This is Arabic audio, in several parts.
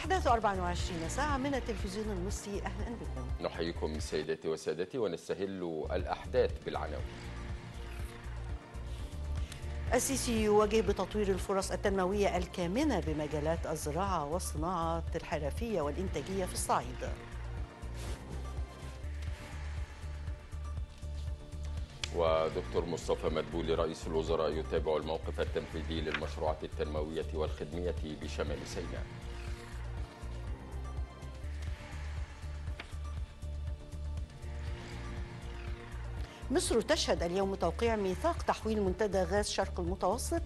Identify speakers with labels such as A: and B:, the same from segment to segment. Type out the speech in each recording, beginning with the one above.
A: أحداث 24 ساعة من التلفزيون المصري أهلا بكم
B: نحييكم سيداتي وسادتي ونستهل الأحداث بالعناوين
A: السيسي يواجه بتطوير الفرص التنموية الكامنة بمجالات الزراعة والصناعة الحرفية والإنتاجية في الصعيد
B: ودكتور مصطفى مدبولي رئيس الوزراء يتابع الموقف التنفيذي للمشروعات التنموية والخدمية بشمال سيناء
A: مصر تشهد اليوم توقيع ميثاق تحويل منتدى غاز شرق المتوسط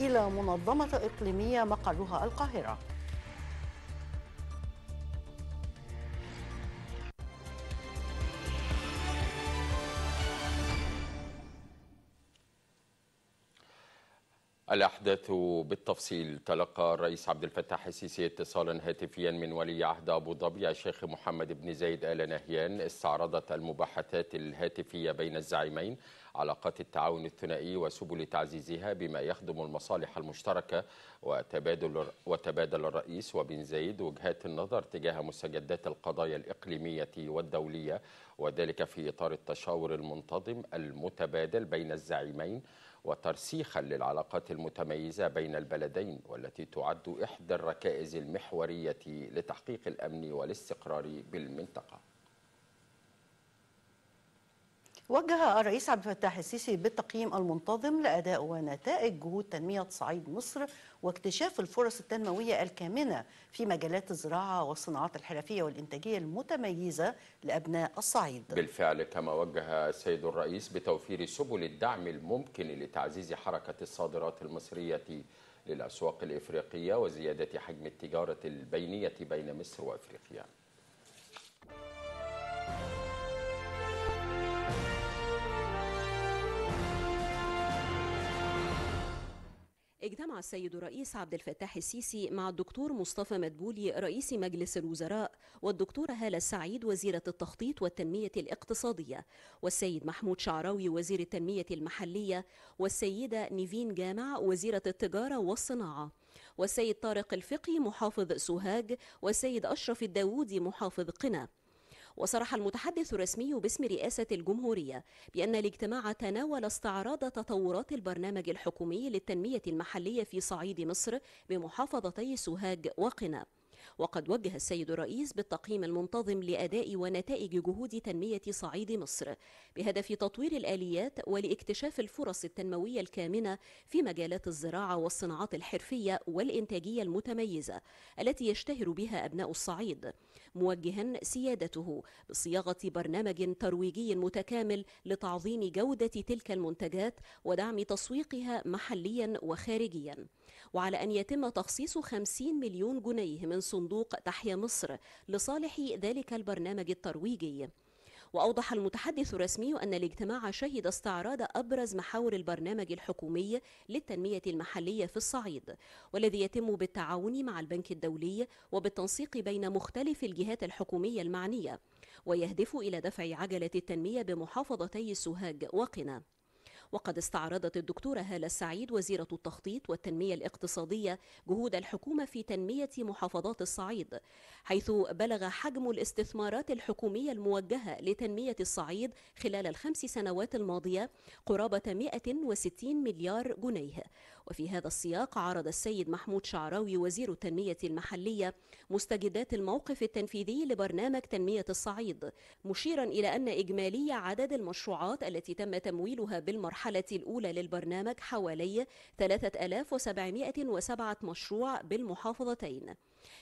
A: إلى منظمة إقليمية مقرها القاهرة
B: الأحداث بالتفصيل تلقى الرئيس عبد الفتاح السيسي اتصالا هاتفيا من ولي عهد أبو ظبي الشيخ محمد بن زايد آل نهيان استعرضت المباحثات الهاتفية بين الزعيمين علاقات التعاون الثنائي وسبل تعزيزها بما يخدم المصالح المشتركة وتبادل وتبادل الرئيس وبن زايد وجهات النظر تجاه مستجدات القضايا الإقليمية والدولية وذلك في إطار التشاور المنتظم المتبادل بين الزعيمين وترسيخا للعلاقات المتميزة بين البلدين والتي تعد إحدى الركائز المحورية لتحقيق الأمن والاستقرار بالمنطقة
A: وجه الرئيس عبد الفتاح السيسي بالتقييم المنتظم لأداء ونتائج جهود تنمية صعيد مصر واكتشاف الفرص التنموية الكامنة في مجالات الزراعة والصناعات الحرفية والإنتاجية المتميزة لأبناء الصعيد
B: بالفعل كما وجه السيد الرئيس بتوفير سبل الدعم الممكن لتعزيز حركة الصادرات المصرية للأسواق الإفريقية وزيادة حجم التجارة البينية بين مصر وأفريقيا
C: اجتمع السيد الرئيس عبد الفتاح السيسي مع الدكتور مصطفى مدبولي رئيس مجلس الوزراء والدكتورة هالة السعيد وزيرة التخطيط والتنمية الاقتصادية والسيد محمود شعراوي وزير التنمية المحلية والسيدة نيفين جامع وزيرة التجارة والصناعة والسيد طارق الفقي محافظ سوهاج والسيد أشرف الداوودي محافظ قنا وصرح المتحدث الرسمي باسم رئاسة الجمهورية بأن الاجتماع تناول استعراض تطورات البرنامج الحكومي للتنمية المحلية في صعيد مصر بمحافظتي سوهاج وقنا وقد وجه السيد الرئيس بالتقييم المنتظم لأداء ونتائج جهود تنمية صعيد مصر بهدف تطوير الآليات ولاكتشاف الفرص التنموية الكامنة في مجالات الزراعة والصناعات الحرفية والإنتاجية المتميزة التي يشتهر بها أبناء الصعيد موجها سيادته بصياغة برنامج ترويجي متكامل لتعظيم جودة تلك المنتجات ودعم تسويقها محليا وخارجيا وعلى أن يتم تخصيص 50 مليون جنيه من صندوق تحيا مصر لصالح ذلك البرنامج الترويجي وأوضح المتحدث الرسمي أن الاجتماع شهد استعراض أبرز محاور البرنامج الحكومي للتنمية المحلية في الصعيد والذي يتم بالتعاون مع البنك الدولي وبالتنسيق بين مختلف الجهات الحكومية المعنية ويهدف إلى دفع عجلة التنمية بمحافظتي سوهاج وقنا وقد استعرضت الدكتورة هالة السعيد وزيرة التخطيط والتنمية الاقتصادية جهود الحكومة في تنمية محافظات الصعيد حيث بلغ حجم الاستثمارات الحكومية الموجهة لتنمية الصعيد خلال الخمس سنوات الماضية قرابة 160 مليار جنيه وفي هذا السياق عرض السيد محمود شعراوي وزير التنمية المحلية مستجدات الموقف التنفيذي لبرنامج تنمية الصعيد مشيرا إلى أن إجمالي عدد المشروعات التي تم تمويلها بالمرحلة الأولى للبرنامج حوالي 3707 مشروع بالمحافظتين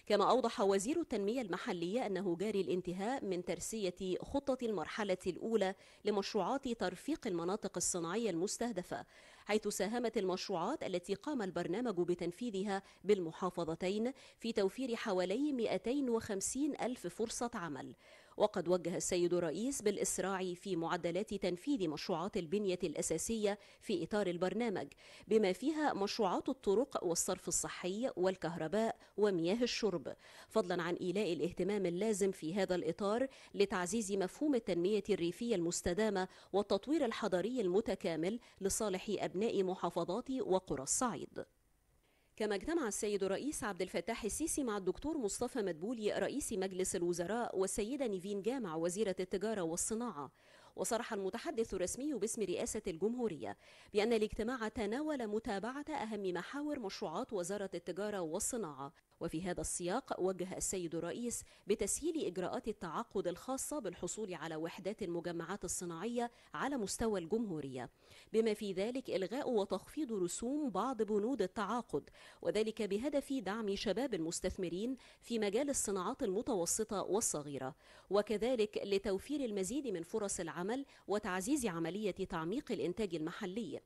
C: كما أوضح وزير التنمية المحلية أنه جاري الانتهاء من ترسية خطة المرحلة الأولى لمشروعات ترفيق المناطق الصناعية المستهدفة حيث ساهمت المشروعات التي قام البرنامج بتنفيذها بالمحافظتين في توفير حوالي 250 ألف فرصة عمل وقد وجه السيد الرئيس بالإسراع في معدلات تنفيذ مشروعات البنية الأساسية في إطار البرنامج بما فيها مشروعات الطرق والصرف الصحي والكهرباء ومياه الشرب فضلا عن إيلاء الاهتمام اللازم في هذا الإطار لتعزيز مفهوم التنمية الريفية المستدامة والتطوير الحضري المتكامل لصالح أبناء محافظات وقرى الصعيد كما اجتمع السيد الرئيس عبد الفتاح السيسي مع الدكتور مصطفى مدبولي رئيس مجلس الوزراء والسيدة نيفين جامع وزيرة التجارة والصناعة وصرح المتحدث الرسمي باسم رئاسة الجمهورية بأن الاجتماع تناول متابعة أهم محاور مشروعات وزارة التجارة والصناعة وفي هذا السياق وجه السيد الرئيس بتسهيل إجراءات التعاقد الخاصة بالحصول على وحدات المجمعات الصناعية على مستوى الجمهورية بما في ذلك إلغاء وتخفيض رسوم بعض بنود التعاقد وذلك بهدف دعم شباب المستثمرين في مجال الصناعات المتوسطة والصغيرة وكذلك لتوفير المزيد من فرص العمل وتعزيز عملية تعميق الإنتاج المحلي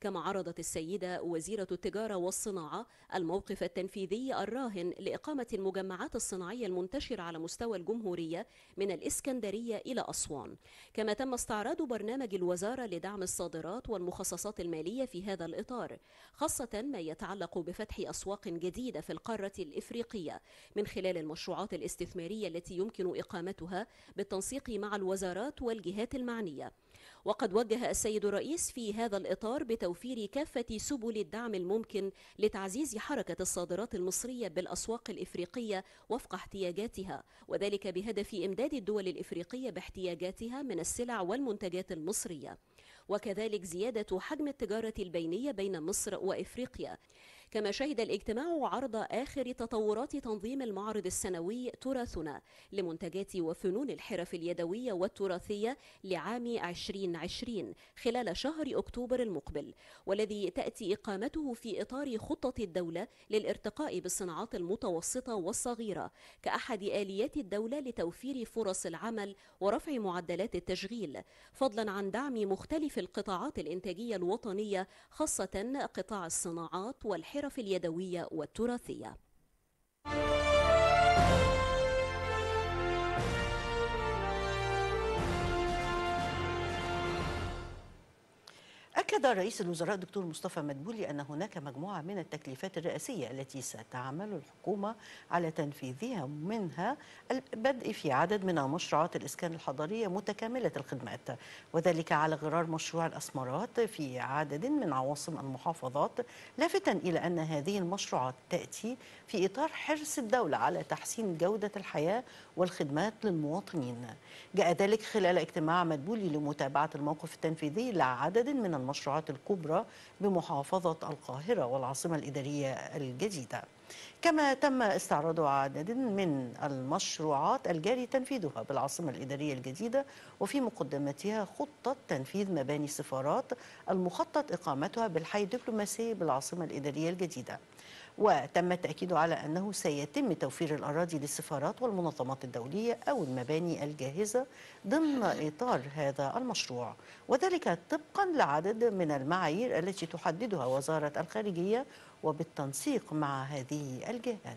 C: كما عرضت السيدة وزيرة التجارة والصناعة الموقف التنفيذي الراهن لإقامة المجمعات الصناعية المنتشرة على مستوى الجمهورية من الإسكندرية إلى أسوان كما تم استعراض برنامج الوزارة لدعم الصادرات والمخصصات المالية في هذا الإطار خاصة ما يتعلق بفتح أسواق جديدة في القارة الإفريقية من خلال المشروعات الاستثمارية التي يمكن إقامتها بالتنسيق مع الوزارات والجهات المعنية وقد وجه السيد الرئيس في هذا الإطار بتوفير كافة سبل الدعم الممكن لتعزيز حركة الصادرات المصرية بالأسواق الإفريقية وفق احتياجاتها وذلك بهدف إمداد الدول الإفريقية باحتياجاتها من السلع والمنتجات المصرية وكذلك زيادة حجم التجارة البينية بين مصر وإفريقيا كما شهد الاجتماع عرض آخر تطورات تنظيم المعرض السنوي تراثنا لمنتجات وفنون الحرف اليدوية والتراثية لعام 2020 خلال شهر أكتوبر المقبل والذي تأتي إقامته في إطار خطة الدولة للارتقاء بالصناعات المتوسطة والصغيرة كأحد آليات الدولة لتوفير فرص العمل ورفع معدلات التشغيل فضلا عن دعم مختلف القطاعات الإنتاجية الوطنية خاصة قطاع الصناعات والحرف الحرف اليدوية والتراثية
A: أكد رئيس الوزراء دكتور مصطفى مدبولي أن هناك مجموعة من التكليفات الرئاسية التي ستعمل الحكومة على تنفيذها منها البدء في عدد من مشروعات الإسكان الحضرية متكاملة الخدمات وذلك على غرار مشروع الأسمرات في عدد من عواصم المحافظات لافتا إلى أن هذه المشروعات تأتي في إطار حرص الدولة على تحسين جودة الحياة والخدمات للمواطنين جاء ذلك خلال اجتماع مدبولي لمتابعة الموقف التنفيذي لعدد من المشروعات المشروعات الكبرى بمحافظة القاهرة والعاصمة الإدارية الجديدة كما تم استعراض عدد من المشروعات الجاري تنفيذها بالعاصمة الإدارية الجديدة وفي مقدمتها خطة تنفيذ مباني سفارات المخطط إقامتها بالحي الدبلوماسي بالعاصمة الإدارية الجديدة وتم التأكيد على أنه سيتم توفير الأراضي للسفارات والمنظمات الدولية أو المباني الجاهزة ضمن إطار هذا المشروع وذلك طبقا لعدد من المعايير التي تحددها وزارة الخارجية وبالتنسيق مع هذه الجهات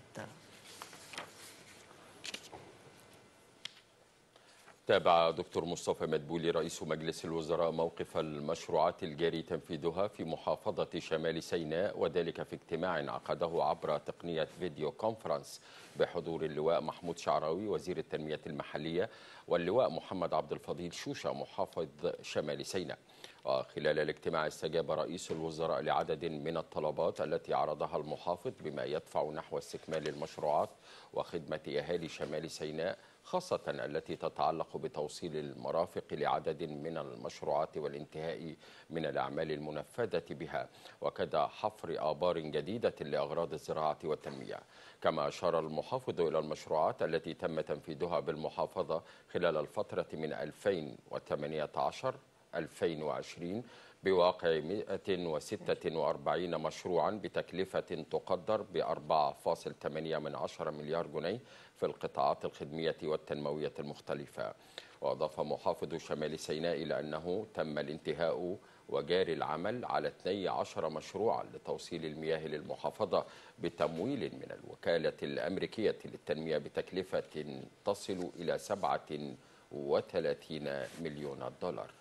B: تابع دكتور مصطفى مدبولي رئيس مجلس الوزراء موقف المشروعات الجاري تنفيذها في محافظة شمال سيناء وذلك في اجتماع عقده عبر تقنية فيديو كونفرنس بحضور اللواء محمود شعراوي وزير التنمية المحلية واللواء محمد عبد الفضيل شوشة محافظ شمال سيناء وخلال الاجتماع استجاب رئيس الوزراء لعدد من الطلبات التي عرضها المحافظ بما يدفع نحو استكمال المشروعات وخدمة أهالي شمال سيناء خاصة التي تتعلق بتوصيل المرافق لعدد من المشروعات والانتهاء من الأعمال المنفذة بها وكذا حفر آبار جديدة لأغراض الزراعة والتنمية كما أشار المحافظ إلى المشروعات التي تم تنفيذها بالمحافظة خلال الفترة من 2018 2020 بواقع 146 مشروعا بتكلفة تقدر ب 4.8 من عشر مليار جنيه في القطاعات الخدمية والتنموية المختلفة وأضاف محافظ شمال سيناء إلى أنه تم الانتهاء وجاري العمل على 12 مشروعا لتوصيل المياه للمحافظة بتمويل من الوكالة الأمريكية للتنمية بتكلفة تصل إلى 37 مليون دولار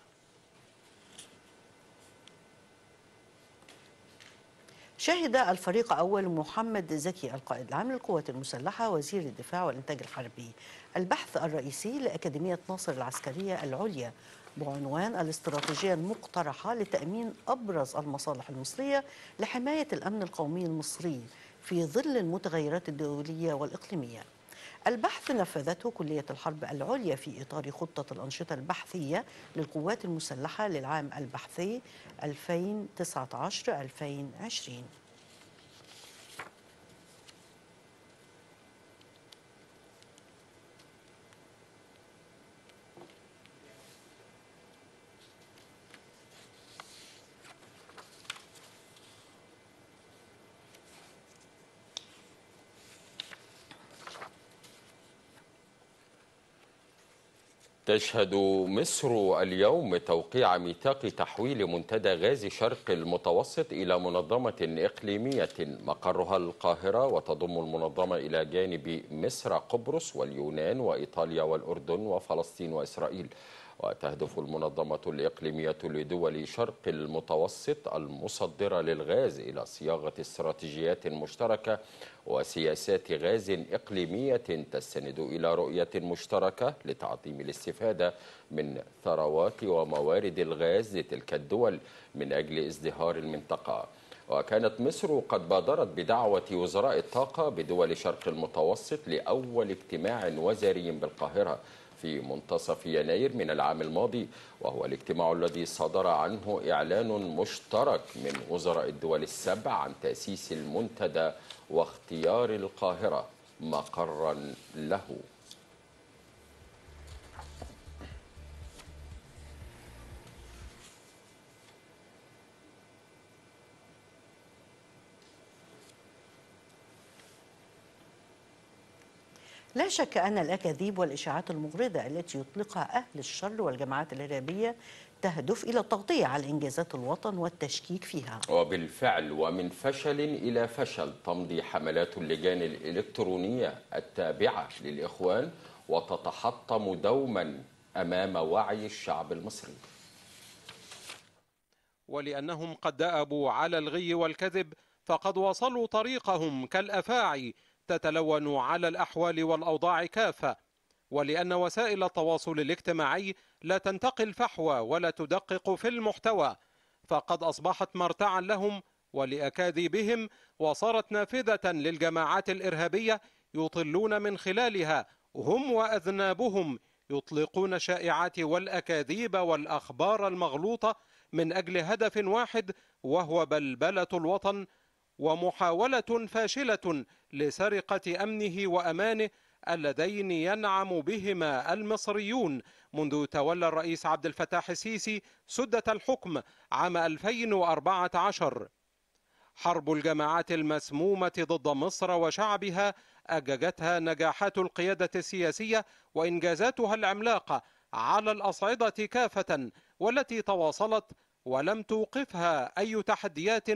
A: شهد الفريق أول محمد زكي القائد العام للقوات المسلحة وزير الدفاع والإنتاج الحربي البحث الرئيسي لأكاديمية ناصر العسكرية العليا بعنوان الاستراتيجية المقترحة لتأمين أبرز المصالح المصرية لحماية الأمن القومي المصري في ظل المتغيرات الدولية والإقليمية البحث نفذته كلية الحرب العليا في إطار خطة الأنشطة البحثية للقوات المسلحة للعام البحثي 2019-2020
B: تشهد مصر اليوم توقيع ميثاق تحويل منتدى غاز شرق المتوسط إلى منظمة إقليمية مقرها القاهرة وتضم المنظمة إلى جانب مصر قبرص واليونان وإيطاليا والأردن وفلسطين وإسرائيل وتهدف المنظمة الإقليمية لدول شرق المتوسط المصدرة للغاز إلى صياغة استراتيجيات مشتركة وسياسات غاز إقليمية تستند إلى رؤية مشتركة لتعظيم الاستفادة من ثروات وموارد الغاز لتلك الدول من أجل ازدهار المنطقة وكانت مصر قد بادرت بدعوة وزراء الطاقة بدول شرق المتوسط لأول اجتماع وزاري بالقاهرة في منتصف يناير من العام الماضي وهو الاجتماع الذي صدر عنه إعلان مشترك من وزراء الدول السبع عن تأسيس المنتدى واختيار القاهرة مقرا له
A: لا شك أن الأكاذيب والإشاعات المغرضة التي يطلقها أهل الشر والجماعات الإرهابية تهدف إلى التغطية على إنجازات الوطن والتشكيك فيها
B: وبالفعل ومن فشل إلى فشل تمضي حملات اللجان الإلكترونية التابعة للإخوان وتتحطم دوما أمام وعي الشعب المصري
D: ولأنهم قد دأبوا على الغي والكذب فقد وصلوا طريقهم كالأفاعي تتلون على الأحوال والأوضاع كافة ولأن وسائل التواصل الاجتماعي لا تنتقل فحوى ولا تدقق في المحتوى فقد أصبحت مرتعا لهم ولأكاذيبهم وصارت نافذة للجماعات الإرهابية يطلون من خلالها هم وأذنابهم يطلقون الشائعات والأكاذيب والأخبار المغلوطة من أجل هدف واحد وهو بلبلة الوطن ومحاولة فاشلة لسرقة أمنه وأمانه اللذين ينعم بهما المصريون منذ تولى الرئيس عبد الفتاح السيسي سدة الحكم عام 2014 حرب الجماعات المسمومة ضد مصر وشعبها أججتها نجاحات القيادة السياسية وإنجازاتها العملاقة على الأصعدة كافة والتي تواصلت ولم توقفها أي تحديات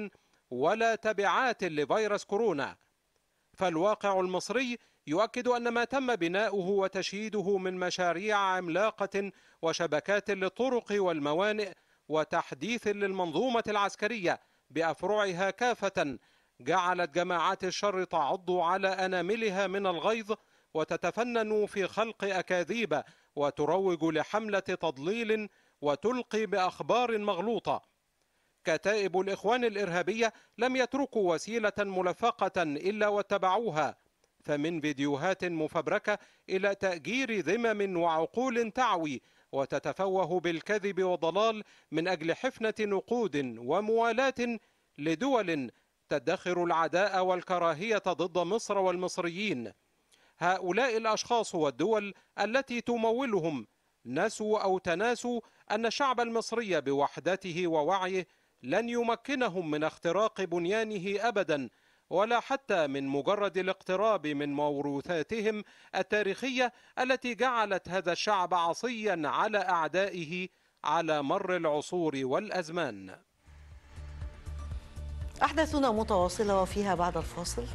D: ولا تبعات لفيروس كورونا فالواقع المصري يؤكد أن ما تم بناؤه وتشييده من مشاريع عملاقة وشبكات للطرق والموانئ وتحديث للمنظومة العسكرية بأفرعها كافة جعلت جماعات الشر تعض على أناملها من الغيظ وتتفنن في خلق أكاذيب وتروج لحملة تضليل وتلقي بأخبار مغلوطة كتائب الإخوان الإرهابية لم يتركوا وسيلة ملفقة إلا واتبعوها فمن فيديوهات مفبركة إلى تأجير ذمم وعقول تعوي وتتفوه بالكذب وضلال من أجل حفنة نقود وموالاة لدول تدخر العداء والكراهية ضد مصر والمصريين هؤلاء الأشخاص والدول التي تمولهم نسوا أو تناسوا أن الشعب المصري بوحدته ووعيه لن يمكنهم من اختراق بنيانه أبدا ولا حتى من مجرد الاقتراب من موروثاتهم التاريخية التي جعلت هذا الشعب عصيا على أعدائه على مر العصور والأزمان
A: أحداثنا متواصلة وفيها بعد الفاصل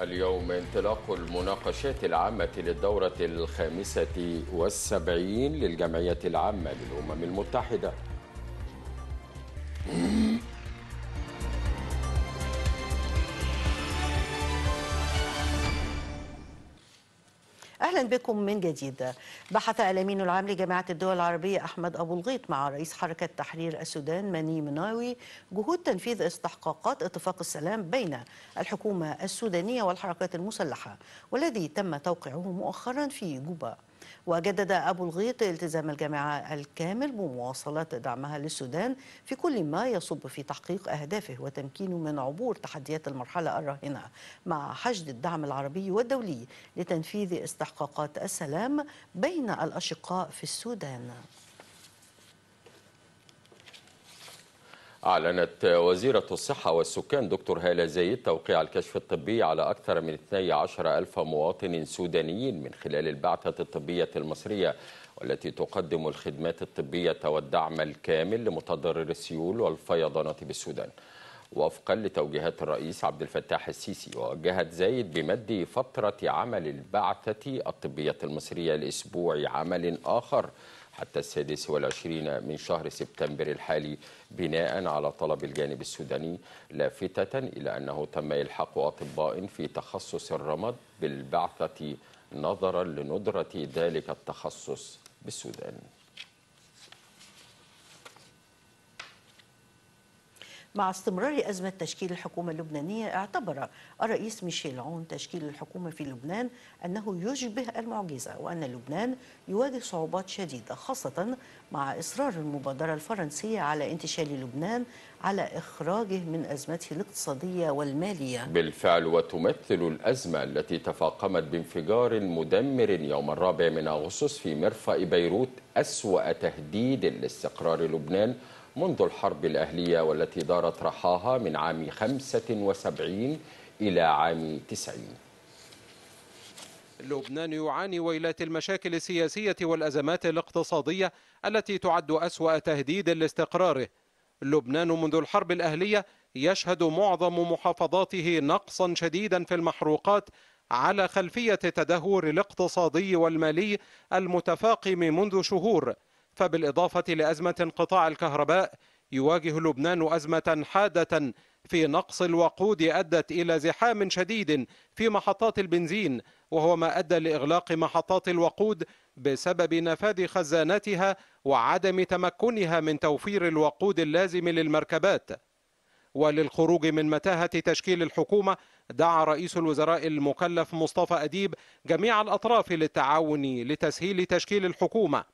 B: اليوم انطلاق المناقشات العامة للدورة الخامسة والسبعين للجمعية العامة للأمم المتحدة اهلا
A: بكم من جديد بحث الامين العام لجامعه الدول العربيه احمد ابو الغيط مع رئيس حركه تحرير السودان ماني مناوي جهود تنفيذ استحقاقات اتفاق السلام بين الحكومه السودانيه والحركات المسلحه والذي تم توقيعه مؤخرا في جوبا وجدد أبو الغيط التزام الجامعة الكامل بمواصلة دعمها للسودان في كل ما يصب في تحقيق أهدافه وتمكينه من عبور تحديات المرحلة الراهنة مع حشد الدعم العربي والدولي لتنفيذ استحقاقات السلام بين الأشقاء في السودان
B: أعلنت وزيرة الصحة والسكان دكتور هالة زايد توقيع الكشف الطبي على أكثر من 12 ألف مواطن سوداني من خلال البعثة الطبية المصرية والتي تقدم الخدمات الطبية والدعم الكامل لمتضرر السيول والفيضانات بالسودان وفقا لتوجيهات الرئيس عبد الفتاح السيسي وجهت زايد بمد فترة عمل البعثة الطبية المصرية لأسبوع عمل آخر حتى السادس والعشرين من شهر سبتمبر الحالي بناء على طلب الجانب السوداني لافتة إلى أنه تم إلحاق أطباء في تخصص الرمد بالبعثة نظرا لندرة ذلك التخصص بالسودان
A: مع استمرار أزمة تشكيل الحكومة اللبنانية اعتبر الرئيس ميشيل عون تشكيل الحكومة في لبنان أنه يشبه المعجزة وأن لبنان يواجه صعوبات شديدة خاصة مع إصرار المبادرة الفرنسية على انتشال لبنان على إخراجه من أزمته الاقتصادية والمالية
B: بالفعل وتمثل الأزمة التي تفاقمت بانفجار مدمر يوم الرابع من أغسطس في مرفأ بيروت أسوأ تهديد لاستقرار لبنان منذ الحرب الأهلية والتي دارت رحاها من عام 75 إلى عام 90
D: لبنان يعاني ويلات المشاكل السياسية والأزمات الاقتصادية التي تعد أسوأ تهديد لاستقراره لبنان منذ الحرب الأهلية يشهد معظم محافظاته نقصا شديدا في المحروقات على خلفية التدهور الاقتصادي والمالي المتفاقم منذ شهور فبالإضافة لأزمة انقطاع الكهرباء يواجه لبنان أزمة حادة في نقص الوقود أدت إلى زحام شديد في محطات البنزين وهو ما أدى لإغلاق محطات الوقود بسبب نفاذ خزاناتها وعدم تمكنها من توفير الوقود اللازم للمركبات وللخروج من متاهة تشكيل الحكومة دعا رئيس الوزراء المكلف مصطفى أديب جميع الأطراف للتعاون لتسهيل تشكيل الحكومة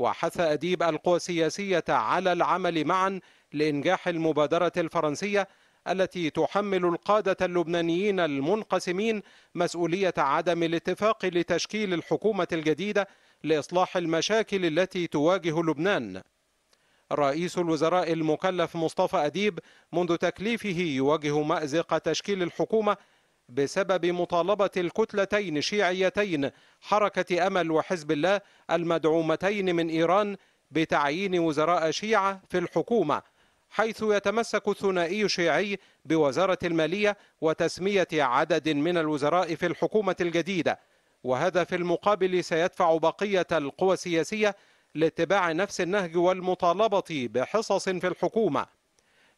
D: وحث أديب القوى السياسية على العمل معا لإنجاح المبادرة الفرنسية التي تحمل القادة اللبنانيين المنقسمين مسؤولية عدم الاتفاق لتشكيل الحكومة الجديدة لإصلاح المشاكل التي تواجه لبنان رئيس الوزراء المكلف مصطفى أديب منذ تكليفه يواجه مأزق تشكيل الحكومة بسبب مطالبة الكتلتين الشيعيتين حركة أمل وحزب الله المدعومتين من إيران بتعيين وزراء شيعة في الحكومة حيث يتمسك الثنائي الشيعي بوزارة المالية وتسمية عدد من الوزراء في الحكومة الجديدة وهذا في المقابل سيدفع بقية القوى السياسية لاتباع نفس النهج والمطالبة بحصص في الحكومة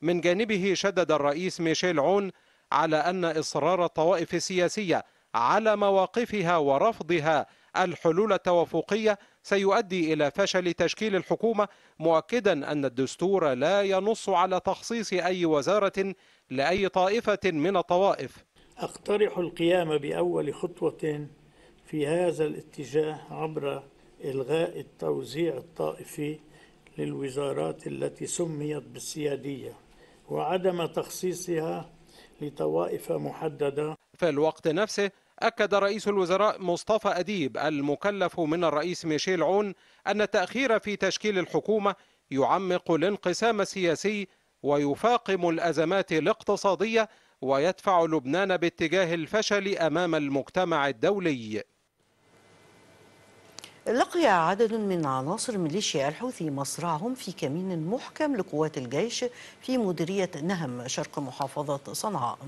D: من جانبه شدد الرئيس ميشيل عون على أن إصرار الطوائف السياسية على مواقفها ورفضها الحلول التوافقية سيؤدي إلى فشل تشكيل الحكومة مؤكدا أن الدستور لا ينص على تخصيص أي وزارة لأي طائفة من الطوائف أقترح
A: القيام بأول خطوة في هذا الاتجاه عبر إلغاء التوزيع الطائفي للوزارات التي سميت بالسيادية وعدم تخصيصها لطوائف محددة
D: في الوقت نفسه أكد رئيس الوزراء مصطفى أديب المكلف من الرئيس ميشيل عون أن التأخير في تشكيل الحكومة يعمق الانقسام السياسي ويفاقم الأزمات الاقتصادية ويدفع لبنان باتجاه الفشل أمام المجتمع الدولي
A: لقي عدد من عناصر ميليشيا الحوثي مصرعهم في كمين محكم لقوات الجيش في مديرية نهم شرق محافظة صنعاء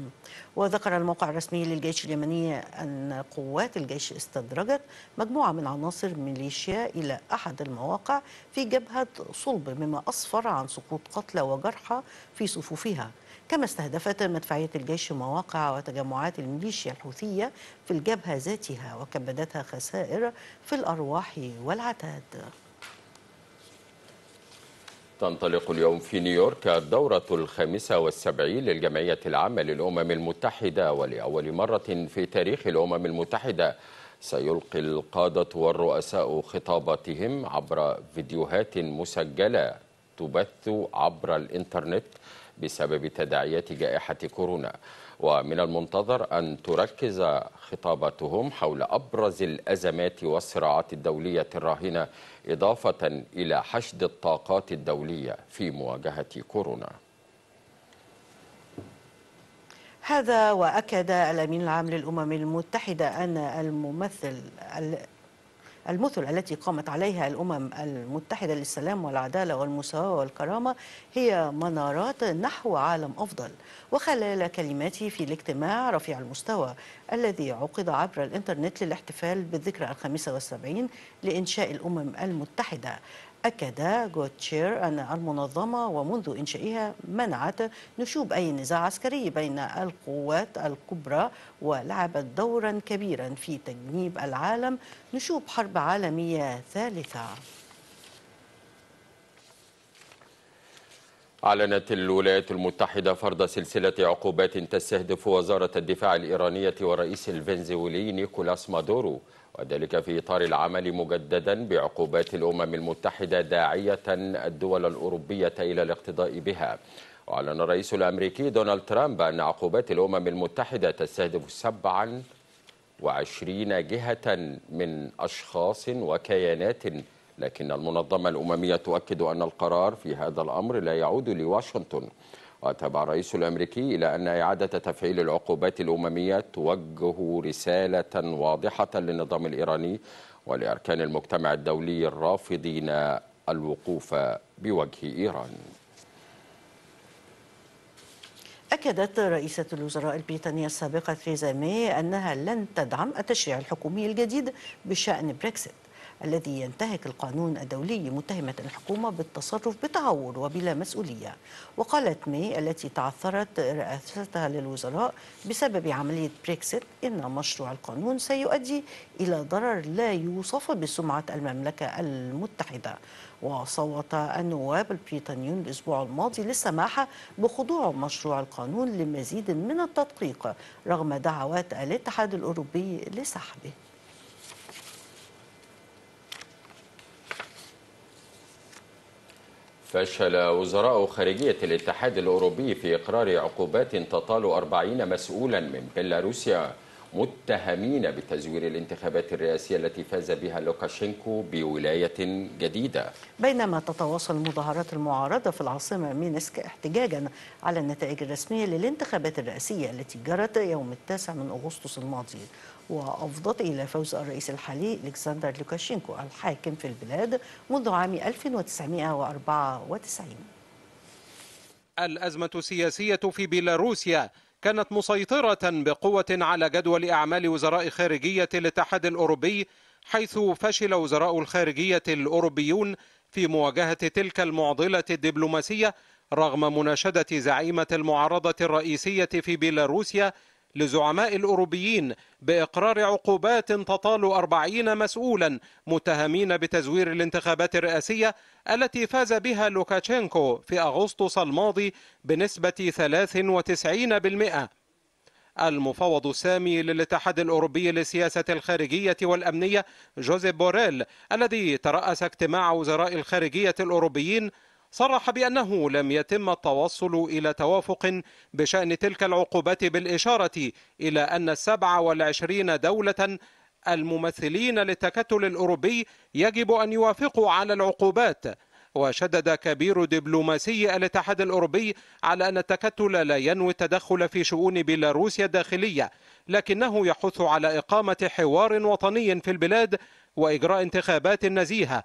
A: وذكر الموقع الرسمي للجيش اليمني أن قوات الجيش استدرجت مجموعة من عناصر ميليشيا إلى أحد المواقع في جبهة صلب مما أسفر عن سقوط قتلى وجرحى في صفوفها كما استهدفت مدفعية الجيش مواقع وتجمعات الميليشيا الحوثية في الجبهة ذاتها وكبدتها خسائر في الأرواح والعتاد
B: تنطلق اليوم في نيويورك الدورة الخامسة والسبعين للجمعية العامة للأمم المتحدة ولأول مرة في تاريخ الأمم المتحدة سيلقي القادة والرؤساء خطاباتهم عبر فيديوهات مسجلة تبث عبر الإنترنت بسبب تداعيات جائحة كورونا ومن المنتظر أن تركز خطاباتهم حول أبرز الأزمات والصراعات الدولية الراهنة إضافة إلى حشد الطاقات الدولية في مواجهة كورونا
A: هذا وأكد الأمين العام للأمم المتحدة أن الممثل المثل التي قامت عليها الأمم المتحدة للسلام والعدالة والمساواة والكرامة هي منارات نحو عالم أفضل وخلال كلماته في الاجتماع رفيع المستوى الذي عقد عبر الإنترنت للاحتفال بالذكرى الخامسة والسبعين لإنشاء الأمم المتحدة أكد جوتشير أن المنظمة ومنذ إنشائها منعت نشوب أي نزاع عسكري بين القوات الكبرى ولعبت دورا كبيرا في تجنيب العالم نشوب حرب عالمية ثالثة
B: أعلنت الولايات المتحدة فرض سلسلة عقوبات تستهدف وزارة الدفاع الإيرانية ورئيس الفنزويلي نيكولاس مادورو وذلك في إطار العمل مجددا بعقوبات الأمم المتحدة داعية الدول الأوروبية إلى الاقتضاء بها وأعلن الرئيس الأمريكي دونالد ترامب أن عقوبات الأمم المتحدة تستهدف 27 جهة من أشخاص وكيانات لكن المنظمة الأممية تؤكد أن القرار في هذا الأمر لا يعود لواشنطن وتابع الرئيس الأمريكي إلى أن إعادة تفعيل العقوبات الأممية توجه رسالة واضحة للنظام الإيراني ولأركان المجتمع الدولي الرافضين الوقوف بوجه إيران
A: أكدت رئيسة الوزراء البريطانية السابقة تheresa ماي أنها لن تدعم التشريع الحكومي الجديد بشأن بريكسيت الذي ينتهك القانون الدولي متهمة الحكومة بالتصرف بتهور وبلا مسؤولية وقالت مي التي تعثرت رئاستها للوزراء بسبب عملية بريكسيت إن مشروع القانون سيؤدي إلى ضرر لا يوصف بسمعة المملكة المتحدة وصوت النواب البريطانيون الأسبوع الماضي للسماحة بخضوع مشروع القانون لمزيد من التدقيق رغم دعوات الاتحاد الأوروبي لسحبه
B: فشل وزراء خارجية الاتحاد الأوروبي في إقرار عقوبات تطال 40 مسؤولا من بيلاروسيا متهمين بتزوير الانتخابات الرئاسية التي فاز بها لوكاشينكو بولاية جديدة
A: بينما تتواصل مظاهرات المعارضة في العاصمة مينسك احتجاجا على النتائج الرسمية للانتخابات الرئاسية التي جرت يوم التاسع من أغسطس الماضي وأفضت إلى فوز الرئيس الحالي إلكسندر لوكاشينكو الحاكم في البلاد منذ عام 1994
D: الأزمة السياسية في بيلاروسيا كانت مسيطرة بقوة على جدول أعمال وزراء خارجية الاتحاد الأوروبي حيث فشل وزراء الخارجية الأوروبيون في مواجهة تلك المعضلة الدبلوماسية رغم مناشدة زعيمة المعارضة الرئيسية في بيلاروسيا لزعماء الأوروبيين بإقرار عقوبات تطال أربعين مسؤولا متهمين بتزوير الانتخابات الرئاسية التي فاز بها لوكاشينكو في أغسطس الماضي بنسبة 93% المفوض السامي للاتحاد الأوروبي للسياسة الخارجية والأمنية جوزيف بوريل الذي ترأس اجتماع وزراء الخارجية الأوروبيين صرح بأنه لم يتم التوصل إلى توافق بشأن تلك العقوبات بالإشارة إلى أن السبع والعشرين دولة الممثلين للتكتل الأوروبي يجب أن يوافقوا على العقوبات وشدد كبير دبلوماسي الاتحاد الأوروبي على أن التكتل لا ينوي التدخل في شؤون بيلاروسيا الداخلية لكنه يحث على إقامة حوار وطني في البلاد وإجراء انتخابات نزيهة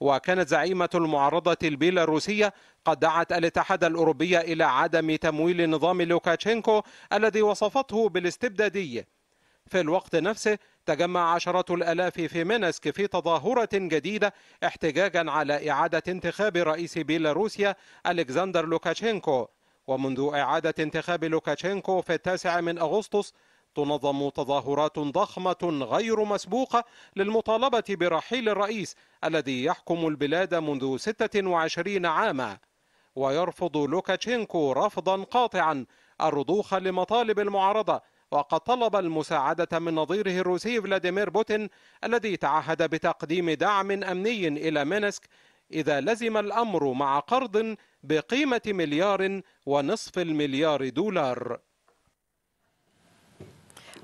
D: وكانت زعيمة المعارضة البيلاروسية قد دعت الاتحاد الأوروبي إلى عدم تمويل نظام لوكاتشينكو الذي وصفته بالاستبدادي في الوقت نفسه تجمع عشرات الألاف في مينسك في تظاهرة جديدة احتجاجا على إعادة انتخاب رئيس بيلاروسيا ألكسندر لوكاشينكو ومنذ إعادة انتخاب لوكاشينكو في التاسع من أغسطس تنظم تظاهرات ضخمة غير مسبوقة للمطالبة برحيل الرئيس الذي يحكم البلاد منذ 26 عاما ويرفض لوكاشينكو رفضا قاطعا الرضوخ لمطالب المعارضة وقد طلب المساعدة من نظيره الروسي فلاديمير بوتين الذي تعهد بتقديم دعم أمني إلى مينسك إذا لزم الأمر مع قرض بقيمة مليار ونصف المليار دولار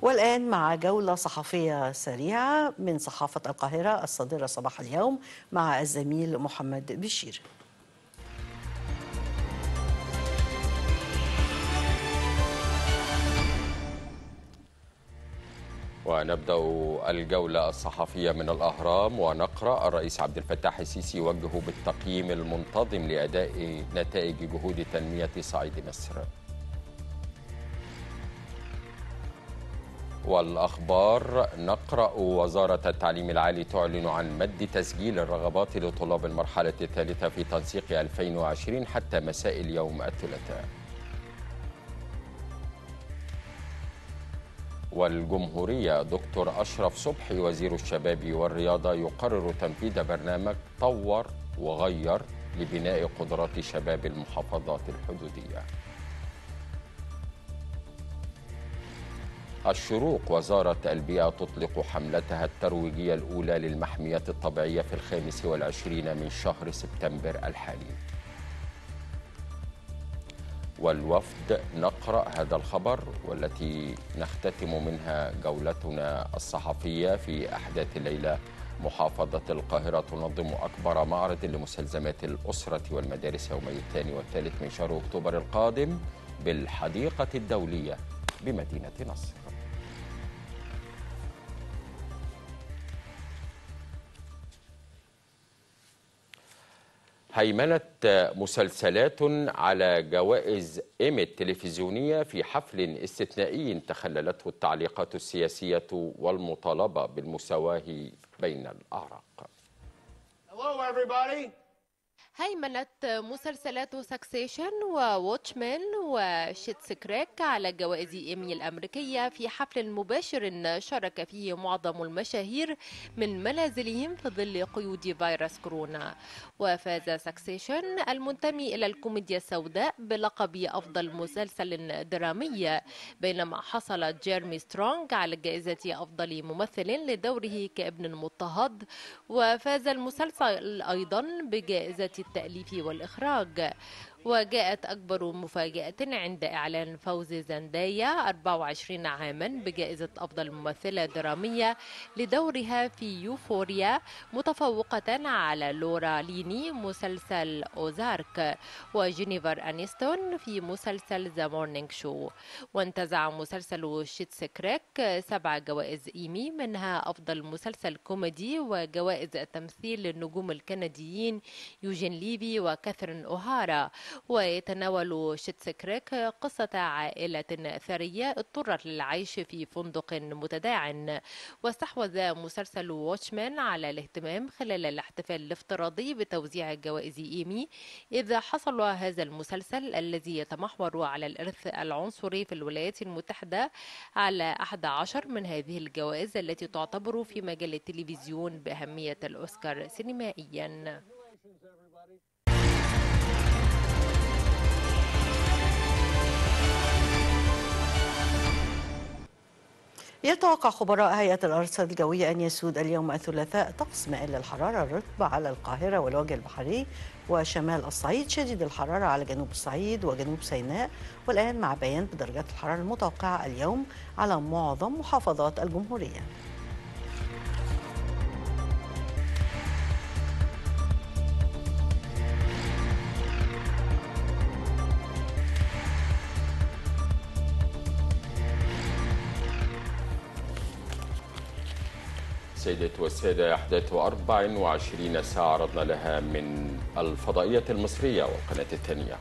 A: والآن مع جولة صحفية سريعة من صحافة القاهرة الصادرة صباح اليوم مع الزميل محمد بشير
B: ونبدا الجوله الصحفيه من الاهرام ونقرا الرئيس عبد الفتاح السيسي يوجه بالتقييم المنتظم لاداء نتائج جهود تنميه صعيد مصر والأخبار نقرأ وزارة التعليم العالي تعلن عن مد تسجيل الرغبات لطلاب المرحلة الثالثة في تنسيق 2020 حتى مساء اليوم الثلاثاء والجمهورية دكتور أشرف صبحي وزير الشباب والرياضة يقرر تنفيذ برنامج طور وغير لبناء قدرات شباب المحافظات الحدودية الشروق وزارة البيئة تطلق حملتها الترويجية الأولى للمحميات الطبيعية في الخامس والعشرين من شهر سبتمبر الحالي والوفد نقرأ هذا الخبر والتي نختتم منها جولتنا الصحفية في أحداث الليلة محافظة القاهرة تنظم أكبر معرض لمستلزمات الأسرة والمدارس يومي الثاني والثالث من شهر أكتوبر القادم بالحديقة الدولية بمدينة نصر هيمنت مسلسلات على جوائز إيمي التلفزيونية في حفل استثنائي تخللته التعليقات السياسية والمطالبة بالمساواة بين الأعراق.
E: Hello everybody. هيمنت مسلسلات سكسيشن وواتشمان وشيتس كريك على جوائز ايمي الامريكيه في حفل مباشر شارك فيه معظم المشاهير من منازلهم في ظل قيود فيروس كورونا وفاز سكسيشن المنتمي الى الكوميديا السوداء بلقب افضل مسلسل درامي بينما حصل جيرمي سترونج على جائزه افضل ممثل لدوره كابن مضطهد وفاز المسلسل ايضا بجائزه التأليف والإخراج وجاءت أكبر مفاجأة عند إعلان فوز زندايا 24 عاما بجائزة أفضل ممثلة درامية لدورها في يوفوريا متفوقة على لورا ليني مسلسل أوزارك وجينيفر أنيستون في مسلسل ذا مورنينج شو وانتزع مسلسل شيتس كريك سبع جوائز إيمي منها أفضل مسلسل كوميدي وجوائز التمثيل للنجوم الكنديين يوجين ليفي وكاثرين أوهارا ويتناول شيتسكريك قصة عائلة ثرية اضطرت للعيش في فندق متداع واستحوذ مسلسل واتشمان على الاهتمام خلال الاحتفال الافتراضي بتوزيع جوائز إيمي إذا حصل هذا المسلسل الذي يتمحور على الإرث العنصري في الولايات المتحدة على 11 من هذه الجوائز التي تعتبر في مجال التلفزيون بأهمية الأوسكار سينمائيا
A: يتوقع خبراء هيئة الأرصاد الجوية أن يسود اليوم الثلاثاء طقس مائل للحرارة الرطبة على القاهرة والوجه البحري وشمال الصعيد شديد الحرارة على جنوب الصعيد وجنوب سيناء والآن مع بيان بدرجات الحرارة المتوقعة اليوم على معظم محافظات الجمهورية
B: سيدات والسادة أحداث 24 ساعة عرضنا لها من الفضائية المصرية والقناة الثانية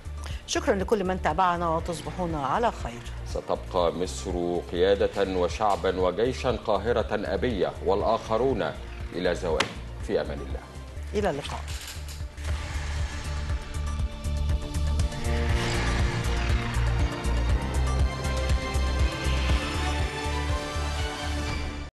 A: شكرا لكل من تابعنا وتصبحون على خير
B: ستبقى مصر قيادة وشعبا وجيشا قاهرة أبية والآخرون إلى زوال في أمان الله
A: إلى اللقاء